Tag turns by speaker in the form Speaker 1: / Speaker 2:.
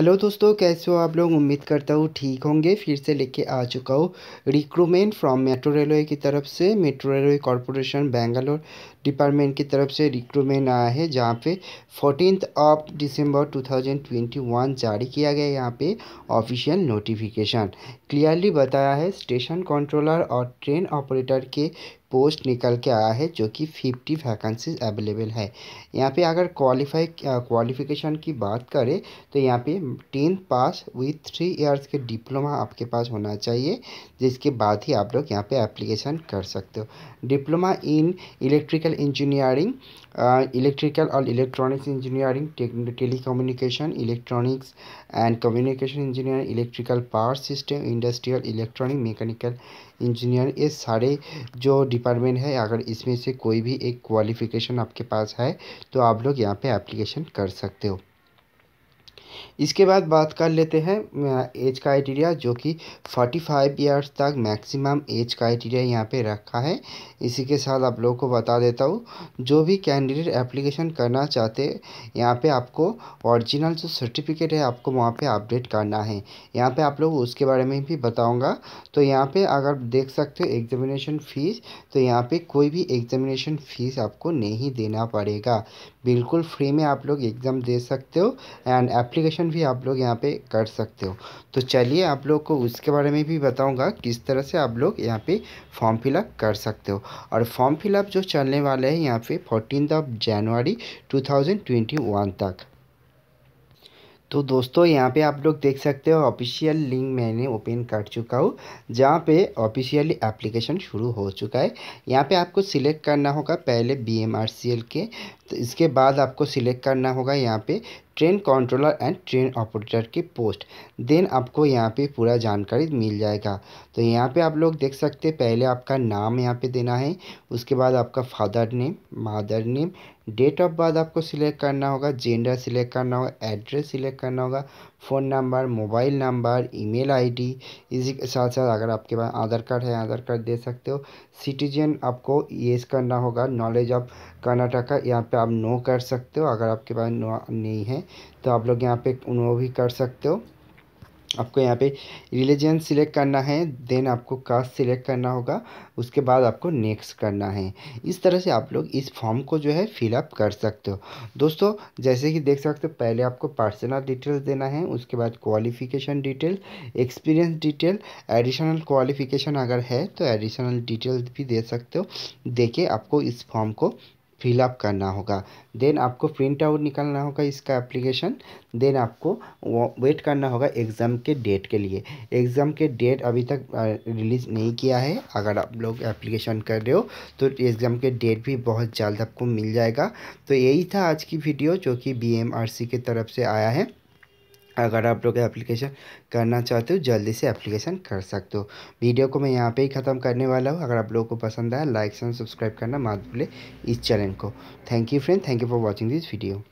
Speaker 1: hello दोस्तों कैसे हो आप लोग उम्मीद करता हूँ ठीक होंगे फिर से लेके आ चुका हूँ रिक्रूटमेंट फ्रॉम मेट्रो रेलवे की तरफ से metro railway corporation Bangalore department की तरफ से रिक्रूटमेंट आया है जहाँ पे फोर्टीन ऑफ दिसंबर 2021 जारी किया गया यहाँ पे ऑफिशियल नोटिफिकेशन क्लियरली बताया है स्टेशन कंट्रोलर और ट्रेन ऑपरेटर के पोस्ट निकल के आया है जो कि फिफ्टी वैकेंसीज अवेलेबल है यहाँ पे अगर क्वालिफाई क्वालिफिकेशन की बात करें तो यहाँ पे tenth pass with three years के डिप्लोमा आपके पास होना चाहिए जिसके बाद ही आप लोग यहाँ पे एप्लीकेशन कर सकते हो diploma in electrical engineering electrical और electronics engineering telecommunication electronics and communication engineering electrical power system industrial electronic mechanical engineer ये सारे जो डिपार्टमेंट है अगर इसमें से कोई भी एक क्वालिफ़िकेशन आपके पास है तो आप लोग यहाँ पे एप्लीकेशन कर सकते हो इसके बाद बात कर लेते हैं एज क्राइटेरिया जो कि फोर्टी फाइव ईयर्स तक मैक्सिमम एज क्राइटेरिया यहाँ पे रखा है इसी के साथ आप लोगों को बता देता हूँ जो भी कैंडिडेट एप्लीकेशन करना चाहते यहाँ पे आपको ओरिजिनल जो सर्टिफिकेट है आपको वहाँ पे अपडेट करना है यहाँ पे आप लोग उसके बारे में भी बताऊँगा तो यहाँ पर अगर देख सकते हो एग्जामिनेशन फ़ीस तो यहाँ पर कोई भी एग्जामिनेशन फ़ीस आपको नहीं देना पड़ेगा बिल्कुल फ्री में आप लोग एग्ज़ाम दे सकते हो एंड एप्लीकेशन कैलकुलेशन भी आप लोग यहाँ पे कर सकते हो तो चलिए आप लोग को उसके बारे में भी बताऊँगा किस तरह से आप लोग यहाँ पे फॉर्म फिलअप कर सकते हो और फॉर्म फिलअप जो चलने वाले हैं यहाँ पे फोर्टीन ऑफ जनवरी टू तक तो दोस्तों यहाँ पे आप लोग देख सकते हो ऑफिशियल लिंक मैंने ओपन कर चुका हूँ जहाँ पे ऑफिशियली एप्लीकेशन शुरू हो चुका है यहाँ पे आपको सिलेक्ट करना होगा पहले बी के तो इसके बाद आपको सिलेक्ट करना होगा यहाँ पे train controller and train operator की पोस्ट देन आपको यहाँ पे पूरा जानकारी मिल जाएगा तो यहाँ पे आप लोग देख सकते हैं पहले आपका नाम यहाँ पे देना है उसके बाद आपका father name mother name date of birth आपको सिलेक्ट करना होगा जेंडर सिलेक्ट करना होगा एड्रेस सिलेक्ट करना होगा phone number mobile number email ID इसी के साथ साथ अगर आपके पास आधार कार्ड है आधार कार्ड दे सकते हो सिटीजन आपको येस करना होगा नॉलेज ऑफ कर्नाटका यहाँ पे आप नो कर सकते हो अगर आपके पास नो नहीं है तो आप लोग यहाँ पे नो भी कर सकते हो आपको यहाँ पे रिलीजन सिलेक्ट करना है देन आपको कास्ट सिलेक्ट करना होगा उसके बाद आपको नेक्स्ट करना है इस तरह से आप लोग इस फॉर्म को जो है फिलअप कर सकते हो दोस्तों जैसे कि देख सकते हो पहले आपको पर्सनल डिटेल्स देना है उसके बाद qualification detail experience detail additional qualification अगर है तो एडिशनल डिटेल्स भी दे सकते हो देके आपको इस फॉर्म को फिलअप करना होगा देन आपको प्रिंट आउट निकालना होगा इसका एप्लीकेशन देन आपको वेट करना होगा एग्ज़ाम के डेट के लिए एग्ज़ाम के डेट अभी तक रिलीज़ नहीं किया है अगर आप लोग एप्लीकेशन कर रहे हो तो एग्ज़ाम के डेट भी बहुत जल्द आपको मिल जाएगा तो यही था आज की वीडियो जो कि बी के तरफ से आया है अगर आप लोग एप्लीकेशन करना चाहते हो जल्दी से एप्लीकेशन कर सकते हो वीडियो को मैं यहाँ पे ही ख़त्म करने वाला हूँ अगर आप लोगों को पसंद आया लाइक एंड सब्सक्राइब करना मत भूले इस चैनल को thank you friend thank you for watching this video